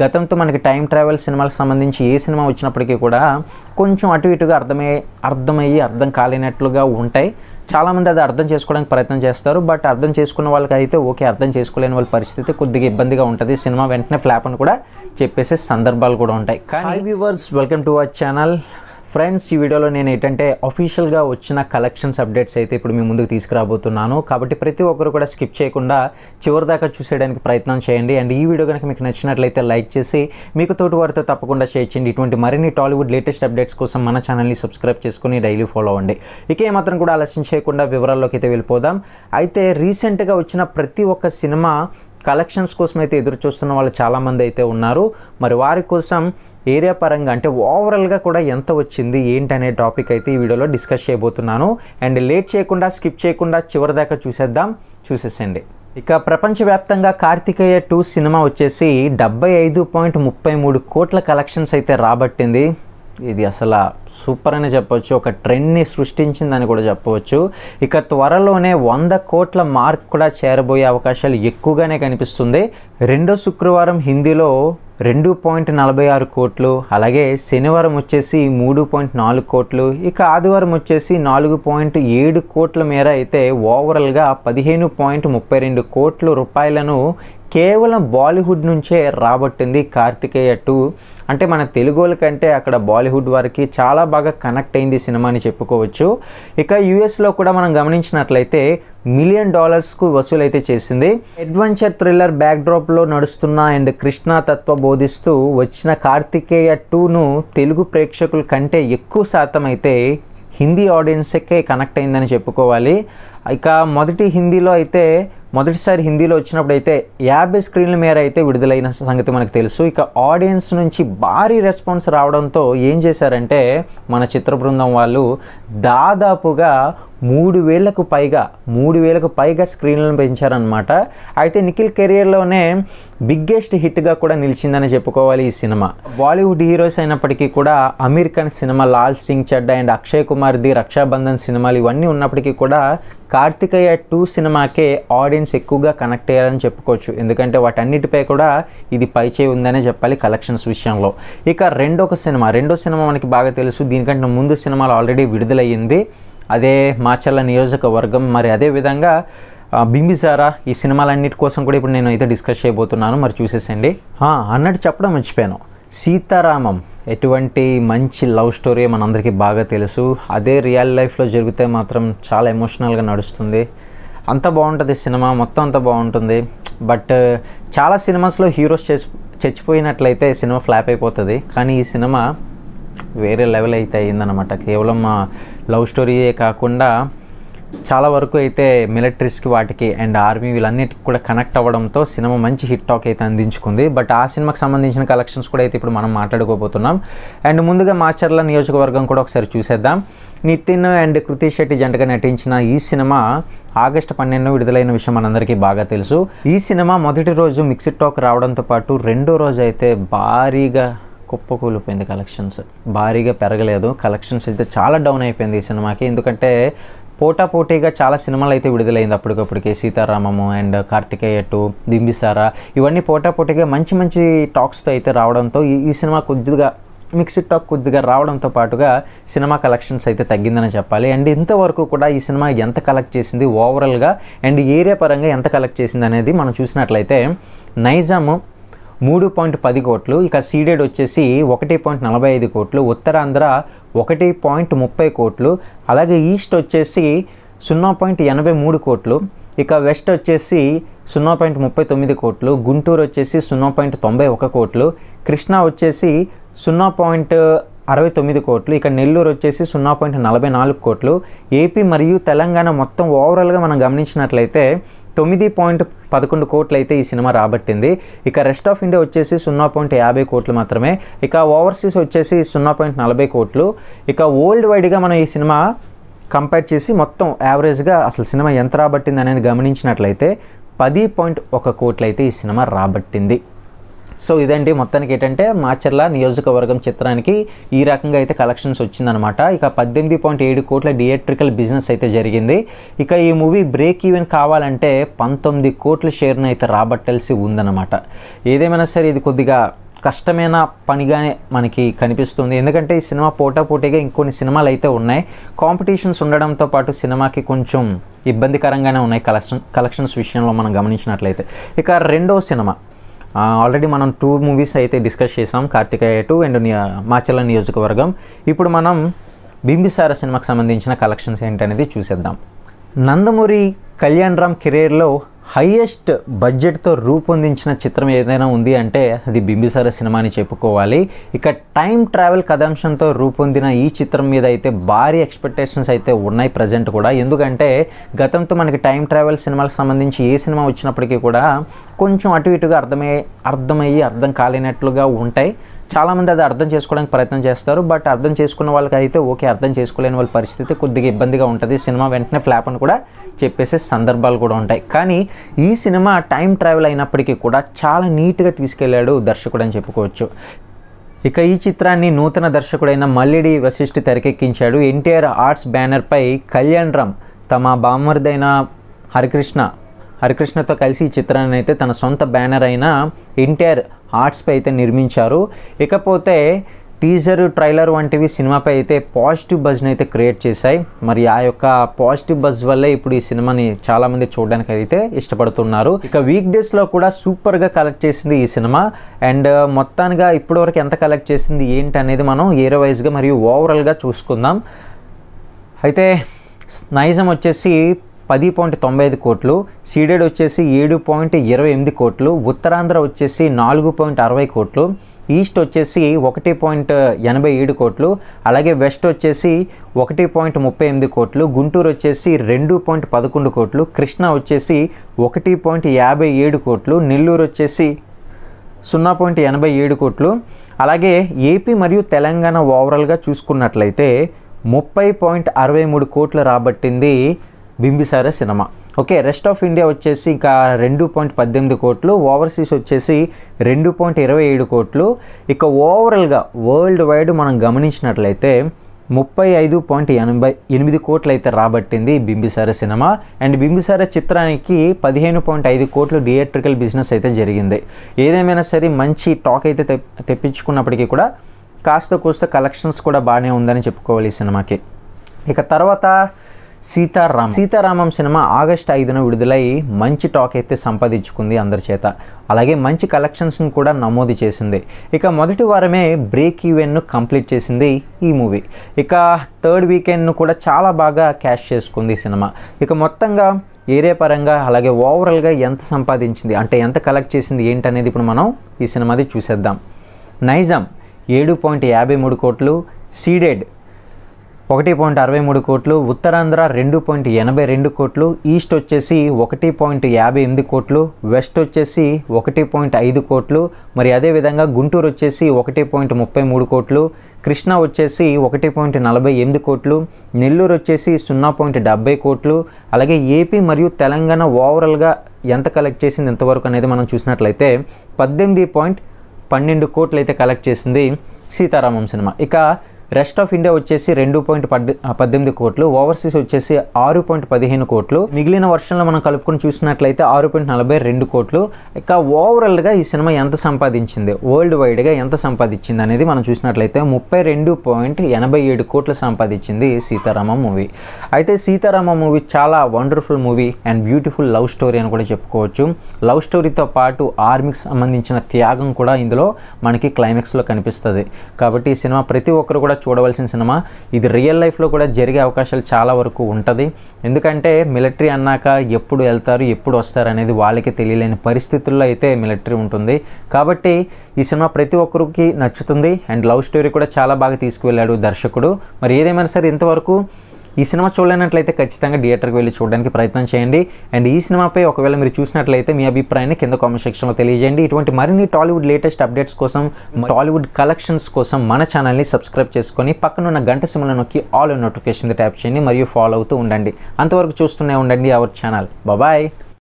గతంతో మనకి time travel సినిమాలకు సంబంధించి ఏ సినిమా వచ్చినప్పటికీ కూడా కొంచెం అటు ఇటుగా అర్థమయ్యే అర్థమయ్యి అర్థం కాలేనట్లుగా ఉంటాయి చాలామంది అది అర్థం చేసుకోవడానికి ప్రయత్నం చేస్తారు బట్ అర్థం చేసుకున్న వాళ్ళకి అయితే ఓకే అర్థం చేసుకోలేని వాళ్ళ పరిస్థితి కొద్దిగా ఇబ్బందిగా ఉంటుంది సినిమా వెంటనే ఫ్లాప్ అని కూడా చెప్పేసే సందర్భాలు కూడా ఉంటాయి కానీ viewers welcome to our channel friends ఈ వీడియోలో నేను ఏంటంటే అఫీషియల్గా వచ్చిన కలెక్షన్స్ అప్డేట్స్ అయితే ఇప్పుడు మీ ముందుకు తీసుకురాబోతున్నాను కాబట్టి ప్రతి ఒక్కరు కూడా స్కిప్ చేయకుండా చివరి దాకా చూసేయడానికి ప్రయత్నం చేయండి అండ్ ఈ వీడియో కనుక మీకు నచ్చినట్లయితే లైక్ చేసి మీకు తోటి వారితో తప్పకుండా షేర్ చేయండి ఇటువంటి మరిన్ని టాలీవుడ్ లేటెస్ట్ అప్డేట్స్ కోసం మన ఛానల్ని సబ్స్క్రైబ్ చేసుకుని డైలీ ఫాలో అవ్వండి ఇక ఏమాత్రం కూడా ఆలస్యం చేయకుండా వివరాల్లోకి అయితే వెళ్ళిపోదాం అయితే రీసెంట్గా వచ్చిన ప్రతి ఒక్క సినిమా కలెక్షన్స్ కోసం అయితే ఎదురు చూస్తున్న వాళ్ళు చాలామంది అయితే ఉన్నారు మరి వారి కోసం ఏరియా పరంగా అంటే ఓవరాల్గా కూడా ఎంత వచ్చింది ఏంటనే టాపిక్ అయితే ఈ వీడియోలో డిస్కస్ చేయబోతున్నాను అండ్ లేట్ చేయకుండా స్కిప్ చేయకుండా చివరిదాకా చూసేద్దాం చూసేసండి ఇక ప్రపంచవ్యాప్తంగా కార్తికేయ టూ సినిమా వచ్చేసి డెబ్బై ఐదు పాయింట్ ముప్పై మూడు కోట్ల కలెక్షన్స్ అయితే రాబట్టింది ఇది అసలు సూపర్ అని చెప్పవచ్చు ఒక ట్రెండ్ని సృష్టించిందని కూడా చెప్పవచ్చు ఇక త్వరలోనే వంద కోట్ల మార్క్ కూడా చేరబోయే అవకాశాలు ఎక్కువగానే కనిపిస్తుంది రెండో శుక్రవారం హిందీలో రెండు పాయింట్ నలభై ఆరు కోట్లు అలాగే శనివారం వచ్చేసి మూడు పాయింట్ నాలుగు కోట్లు ఇక ఆదివారం వచ్చేసి నాలుగు పాయింట్ ఏడు కోట్ల మేర అయితే ఓవరల్గా పదిహేను పాయింట్ ముప్పై రెండు కోట్ల రూపాయలను కేవలం బాలీవుడ్ నుంచే రాబట్టింది కార్తికేయ టూ అంటే మన తెలుగుల కంటే అక్కడ బాలీవుడ్ వారికి చాలా బాగా కనెక్ట్ అయింది సినిమా అని చెప్పుకోవచ్చు ఇక యూఎస్లో కూడా మనం గమనించినట్లయితే మిలియన్ డాలర్స్కు వసూలైతే చేసింది అడ్వెంచర్ థ్రిల్లర్ బ్యాక్డ్రాప్లో నడుస్తున్న అండ్ కృష్ణ తత్వ బోధిస్తూ వచ్చిన కార్తికేయ టూను తెలుగు ప్రేక్షకుల కంటే ఎక్కువ శాతం అయితే హిందీ ఆడియన్స్కే కనెక్ట్ అయిందని చెప్పుకోవాలి ఇక మొదటి హిందీలో అయితే మొదటిసారి హిందీలో వచ్చినప్పుడు అయితే యాభై స్క్రీన్ల మేర అయితే విడుదలైన సంగతి మనకు తెలుసు ఇక ఆడియన్స్ నుంచి భారీ రెస్పాన్స్ రావడంతో ఏం చేశారంటే మన చిత్ర బృందం వాళ్ళు దాదాపుగా మూడు వేలకు పైగా మూడు వేలకు పైగా స్క్రీన్లను పెంచారనమాట అయితే నిఖిల్ కెరియర్లోనే బిగ్గెస్ట్ హిట్గా కూడా నిలిచిందని చెప్పుకోవాలి ఈ సినిమా బాలీవుడ్ హీరోస్ అయినప్పటికీ కూడా Aamir Khan cinema Lal Singh Chaddha and Akshay Kumar the Raksha Bandhan సినిమాలు ఇవన్నీ ఉన్నప్పటికీ కూడా కార్తికేయ టూ సినిమాకే ఆడియన్స్ ఎక్కువగా కనెక్ట్ అయ్యారని చెప్పుకోవచ్చు ఎందుకంటే వాటన్నిటిపై కూడా ఇది పైచే ఉందనే చెప్పాలి కలెక్షన్స్ విషయంలో ఇక రెండో సినిమా రెండో సినిమా మనకి బాగా తెలుసు దీనికంటే ముందు సినిమాలు ఆల్రెడీ విడుదలయ్యింది అదే మాచర్ల నియోజకవర్గం మరి అదేవిధంగా బింబిసారా ఈ సినిమాలన్నిటి కోసం కూడా ఇప్పుడు నేను అయితే డిస్కస్ చేయబోతున్నాను మరి చూసేసండి అన్నట్టు చెప్పడం మర్చిపోయాను సీతారామం ఎటువంటి మంచి లవ్ స్టోరీ మనందరికీ బాగా తెలుసు అదే రియల్ లైఫ్లో జరిగితే మాత్రం చాలా ఎమోషనల్గా నడుస్తుంది అంత బాగుంటుంది సినిమా మొత్తం అంత బాగుంటుంది బట్ చాలా సినిమాస్లో హీరోస్ చచ్చిపోయినట్లయితే సినిమా ఫ్లాప్ అయిపోతుంది కానీ ఈ సినిమా వేరే లెవెల్ అయితే అయిందనమాట కేవలం లవ్ స్టోరీయే కాకుండా చాలా వరకు అయితే మిలిటరీస్కి వాటికి అండ్ ఆర్మీ వీళ్ళన్నిటికి కూడా కనెక్ట్ అవ్వడంతో సినిమా మంచి హిట్ టాక్ అయితే అందించుకుంది బట్ ఆ సినిమాకి సంబంధించిన కలెక్షన్స్ కూడా అయితే ఇప్పుడు మనం మాట్లాడుకోబోతున్నాం అండ్ ముందుగా మాచర్ల నియోజకవర్గం కూడా ఒకసారి చూసేద్దాం నితిన్ అండ్ కృతి శెట్టి జంటగా నటించిన ఈ సినిమా ఆగస్టు పన్నెండు విడుదలైన విషయం మనందరికీ బాగా తెలుసు ఈ సినిమా మొదటి రోజు మిక్సిడ్ టాక్ రావడంతో పాటు రెండో రోజు అయితే భారీగా కుప్పకూలిపోయింది కలెక్షన్స్ భారీగా పెరగలేదు కలెక్షన్స్ అయితే చాలా డౌన్ అయిపోయింది ఈ సినిమాకి ఎందుకంటే పోటాపోటీగా చాలా సినిమాలు అయితే విడుదలైంది అప్పటికప్పటికి సీతారామము అండ్ కార్తికేయ టూ బింబిసారా ఇవన్నీ పోటాపోటీగా మంచి మంచి టాక్స్తో అయితే రావడంతో ఈ ఈ సినిమా కొద్దిగా మిక్స్డ్ టాక్ కొద్దిగా రావడంతో పాటుగా సినిమా కలెక్షన్స్ అయితే తగ్గిందని చెప్పాలి అండ్ ఇంతవరకు కూడా ఈ సినిమా ఎంత కలెక్ట్ చేసింది ఓవరాల్గా అండ్ ఏరియా పరంగా ఎంత కలెక్ట్ చేసింది అనేది మనం చూసినట్లయితే నైజాము మూడు పాయింట్ పది కోట్లు ఇక సీడెడ్ వచ్చేసి ఒకటి పాయింట్ నలభై ఐదు కోట్లు ఉత్తరాంధ్ర ఒకటి పాయింట్ ముప్పై కోట్లు అలాగే ఈస్ట్ వచ్చేసి సున్నా పాయింట్ ఎనభై మూడు కోట్లు ఇక వెస్ట్ వచ్చేసి సున్నా పాయింట్ ముప్పై తొమ్మిది కోట్లు గుంటూరు వచ్చేసి సున్నా పాయింట్ తొంభై ఒక కోట్లు కృష్ణా వచ్చేసి సున్నా పాయింట్ అరవై తొమ్మిది కోట్లు ఇక నెల్లూరు వచ్చేసి సున్నా పాయింట్ నలభై నాలుగు కోట్లు ఏపీ మరియు తెలంగాణ మొత్తం ఓవరాల్గా మనం గమనించినట్లయితే తొమ్మిది పాయింట్ పదకొండు కోట్లు అయితే ఈ సినిమా రాబట్టింది ఇక రెస్ట్ ఆఫ్ ఇండియా వచ్చేసి సున్నా పాయింట్ యాభై కోట్లు మాత్రమే ఇక ఓవర్సీస్ వచ్చేసి సున్నా పాయింట్ నలభై కోట్లు ఇక ఓల్డ్ వైడ్గా మనం ఈ సినిమా కంపేర్ చేసి మొత్తం యావరేజ్గా అసలు సినిమా ఎంత రాబట్టింది అనేది గమనించినట్లయితే పది పాయింట్ ఒక కోట్లయితే ఈ సినిమా రాబట్టింది సో ఇదండి మొత్తానికి ఏంటంటే మాచర్ల నియోజకవర్గం చిత్రానికి ఈ రకంగా అయితే కలెక్షన్స్ వచ్చిందనమాట ఇక పద్దెనిమిది పాయింట్ ఏడు కోట్ల థియేట్రికల్ బిజినెస్ అయితే జరిగింది ఇక ఈ మూవీ బ్రేక్ ఈవెన్ కావాలంటే పంతొమ్మిది కోట్ల షేర్ను అయితే రాబట్టాల్సి ఉందన్నమాట ఏదేమైనా సరే ఇది కొద్దిగా కష్టమైన పనిగానే మనకి కనిపిస్తుంది ఎందుకంటే ఈ సినిమా పోటాపోటీగా ఇంకొన్ని సినిమాలు అయితే ఉన్నాయి కాంపిటీషన్స్ ఉండడంతో పాటు సినిమాకి కొంచెం ఇబ్బందికరంగానే ఉన్నాయి కలెక్షన్ కలెక్షన్స్ విషయంలో మనం గమనించినట్లయితే ఇక రెండో సినిమా ఆల్రెడీ మనం టూ మూవీస్ అయితే డిస్కస్ చేసాం కార్తికేయ టూ అండ్ మాచల నియోజకవర్గం ఇప్పుడు మనం బింబిసార సినిమాకి సంబంధించిన కలెక్షన్స్ ఏంటనేది చూసేద్దాం నందమూరి కళ్యాణ్ రామ్ కెరీర్లో హయ్యెస్ట్ బడ్జెట్తో రూపొందించిన చిత్రం ఏదైనా ఉంది అంటే అది బింబిసార సినిమా అని చెప్పుకోవాలి ఇక టైం ట్రావెల్ కథాంశంతో రూపొందిన ఈ చిత్రం మీద అయితే భారీ ఎక్స్పెక్టేషన్స్ అయితే ఉన్నాయి ప్రజెంట్ కూడా ఎందుకంటే గతంతో మనకి టైం ట్రావెల్ సినిమాలకు సంబంధించి ఏ సినిమా వచ్చినప్పటికీ కూడా కొంచెం అటు ఇటుగా అర్థమయ్యే అర్థమయ్యి అర్థం కాలేనట్లుగా ఉంటాయి చాలామంది అది అర్థం చేసుకోవడానికి ప్రయత్నం చేస్తారు బట్ అర్థం చేసుకున్న వాళ్ళకి అయితే ఓకే అర్థం చేసుకోలేని వాళ్ళ పరిస్థితి కొద్దిగా ఇబ్బందిగా ఉంటుంది సినిమా వెంటనే ఫ్లాప్ అని కూడా చెప్పేసే సందర్భాలు కూడా ఉంటాయి కానీ ఈ సినిమా టైం ట్రావెల్ అయినప్పటికీ కూడా చాలా నీట్గా తీసుకెళ్ళాడు దర్శకుడు అని చెప్పుకోవచ్చు ఇక ఈ చిత్రాన్ని నూతన దర్శకుడైన మల్లిడి వశిష్ట తెరకెక్కించాడు ఎన్టీఆర్ ఆర్ట్స్ బ్యానర్పై కళ్యాణ్ రామ్ తమ బామ్మర్దైన హరికృష్ణ హరికృష్ణతో కలిసి ఈ చిత్రాన్ని అయితే తన సొంత బ్యానర్ అయిన ఇంటర్ ఆర్ట్స్పై అయితే నిర్మించారు ఇకపోతే టీజర్ ట్రైలర్ వంటివి సినిమాపై అయితే పాజిటివ్ బజ్ని అయితే క్రియేట్ చేశాయి మరి ఆ యొక్క పాజిటివ్ బజ్ వల్లే ఇప్పుడు ఈ సినిమాని చాలామంది చూడడానికి అయితే ఇష్టపడుతున్నారు ఇక వీక్ డేస్లో కూడా సూపర్గా కలెక్ట్ చేసింది ఈ సినిమా అండ్ మొత్తానిగా ఇప్పటివరకు ఎంత కలెక్ట్ చేసింది ఏంటి అనేది మనం ఏరో వైజ్గా మరియు ఓవరాల్గా చూసుకుందాం అయితే నైజం వచ్చేసి పది పాయింట్ తొంభై ఐదు కోట్లు సీడెడ్ వచ్చేసి ఏడు పాయింట్ ఇరవై ఎనిమిది కోట్లు ఉత్తరాంధ్ర వచ్చేసి నాలుగు పాయింట్ అరవై కోట్లు ఈస్ట్ వచ్చేసి ఒకటి పాయింట్ ఎనభై ఏడు కోట్లు అలాగే వెస్ట్ వచ్చేసి ఒకటి పాయింట్ ముప్పై ఎనిమిది కోట్లు గుంటూరు వచ్చేసి రెండు పాయింట్ పదకొండు కోట్లు కృష్ణ వచ్చేసి ఒకటి పాయింట్ యాభై ఏడు కోట్లు నెల్లూరు వచ్చేసి సున్నా పాయింట్ ఎనభై ఏడు కోట్లు అలాగే ఏపీ మరియు తెలంగాణ ఓవరాల్గా చూసుకున్నట్లయితే ముప్పై పాయింట్ అరవై మూడు కోట్లు రాబట్టింది Bimbisara cinema okay rest of India వచ్చేసి ఇంకా రెండు పాయింట్ పద్దెనిమిది కోట్లు ఓవర్సీస్ వచ్చేసి రెండు పాయింట్ ఇరవై ఏడు కోట్లు ఇక ఓవరాల్గా వరల్డ్ వైడ్ మనం గమనించినట్లయితే ముప్పై ఐదు పాయింట్ ఎనభై ఎనిమిది కోట్లు అయితే రాబట్టింది బింబిసార సినిమా అండ్ బింబిసార చిత్రానికి పదిహేను పాయింట్ ఐదు కోట్లు థియేట్రికల్ బిజినెస్ అయితే జరిగింది ఏదేమైనా సరే మంచి టాక్ అయితే తెప్పించుకున్నప్పటికీ కూడా కాస్త కూస్త కలెక్షన్స్ కూడా బాగానే ఉందని చెప్పుకోవాలి ఈ సినిమాకి ఇక తర్వాత సీతారామం సీతారామం సినిమా ఆగస్ట్ ఐదున విడుదలై మంచి టాక్ అయితే సంపాదించుకుంది అందరి చేత అలాగే మంచి కలెక్షన్స్ను కూడా నమోదు చేసింది ఇక మొదటి వారమే బ్రేక్ ఈవెన్ను కంప్లీట్ చేసింది ఈ మూవీ ఇక థర్డ్ వీకెండ్ను కూడా చాలా బాగా క్యాష్ చేసుకుంది సినిమా ఇక మొత్తంగా ఏరియా పరంగా అలాగే ఓవరాల్గా ఎంత సంపాదించింది అంటే ఎంత కలెక్ట్ చేసింది ఏంటనేది ఇప్పుడు మనం ఈ సినిమాది చూసేద్దాం నైజం ఏడు పాయింట్ యాభై మూడు కోట్లు సీడెడ్ ఒకటి పాయింట్ అరవై మూడు కోట్లు ఉత్తరాంధ్ర రెండు పాయింట్ ఎనభై రెండు కోట్లు ఈస్ట్ వచ్చేసి ఒకటి పాయింట్ యాభై ఎనిమిది కోట్లు వెస్ట్ వచ్చేసి ఒకటి పాయింట్ ఐదు కోట్లు మరి అదేవిధంగా గుంటూరు వచ్చేసి ఒకటి పాయింట్ ముప్పై మూడు కోట్లు కృష్ణా వచ్చేసి ఒకటి పాయింట్ నలభై ఎనిమిది కోట్లు నెల్లూరు వచ్చేసి సున్నా పాయింట్ డెబ్బై కోట్లు అలాగే ఏపీ మరియు తెలంగాణ ఓవరాల్గా ఎంత కలెక్ట్ చేసింది ఎంతవరకు అనేది మనం చూసినట్లయితే పద్దెనిమిది పాయింట్ పన్నెండు కోట్లు అయితే కలెక్ట్ చేసింది సీతారామం సినిమా ఇక రెస్ట్ ఆఫ్ ఇండియా వచ్చేసి రెండు పాయింట్ పద్దెనిమిది కోట్లు ఓవర్సీస్ వచ్చేసి ఆరు పాయింట్ పదిహేను కోట్లు మిగిలిన వర్షంలో మనం కలుపుకొని చూసినట్లయితే ఆరు పాయింట్ నలభై రెండు కోట్లు ఇక ఓవరాల్గా ఈ సినిమా ఎంత సంపాదించింది వరల్డ్ వైడ్గా ఎంత సంపాదించింది అనేది మనం చూసినట్లయితే ముప్పై రెండు పాయింట్ ఎనభై ఏడు కోట్లు సంపాదించింది సీతారామ మూవీ అయితే సీతారామ మూవీ చాలా wonderful movie and beautiful love story అని కూడా చెప్పుకోవచ్చు లవ్ స్టోరీతో పాటు ఆర్మీకి సంబంధించిన త్యాగం కూడా ఇందులో మనకి క్లైమాక్స్లో కనిపిస్తుంది కాబట్టి ఈ సినిమా ప్రతి ఒక్కరు కూడా చూడవలసిన సినిమా ఇది రియల్ లైఫ్లో కూడా జరిగే అవకాశాలు చాలా వరకు ఉంటుంది ఎందుకంటే మిలిటరీ అన్నాక ఎప్పుడు వెళ్తారు ఎప్పుడు వస్తారు అనేది వాళ్ళకి తెలియలేని పరిస్థితుల్లో అయితే మిలిటరీ ఉంటుంది కాబట్టి ఈ సినిమా ప్రతి ఒక్కరికి నచ్చుతుంది అండ్ లవ్ స్టోరీ కూడా చాలా బాగా తీసుకువెళ్ళాడు దర్శకుడు మరి ఏదేమైనా సరే ఇంతవరకు ఈ సినిమా చూడలేనట్లయితే ఖచ్చితంగా థియేటర్కి వెళ్ళి చూడడానికి ప్రయత్నం చేయండి అండ్ ఈ సినిమాపై ఒకవేళ మీరు చూసినట్లయితే మీ అభిప్రాయాన్ని కింద కామెంట్ సెక్షన్లో తెలియజేయండి ఇటువంటి మరిన్ని టాలీవుడ్ లేటెస్ట్ అప్డేట్స్ కోసం టాలీవుడ్ కలెక్షన్స్ కోసం మన ఛానల్ని సబ్స్క్రైబ్ చేసుకొని పక్కనున్న గంట సిమ్లో నొక్కి ఆల్ నోటిఫికేషన్ ట్యాప్ చేయండి మరియు ఫాలో అవుతూ ఉండండి అంతవరకు చూస్తూనే ఉండండి అవర్ ఛానల్ బాయ్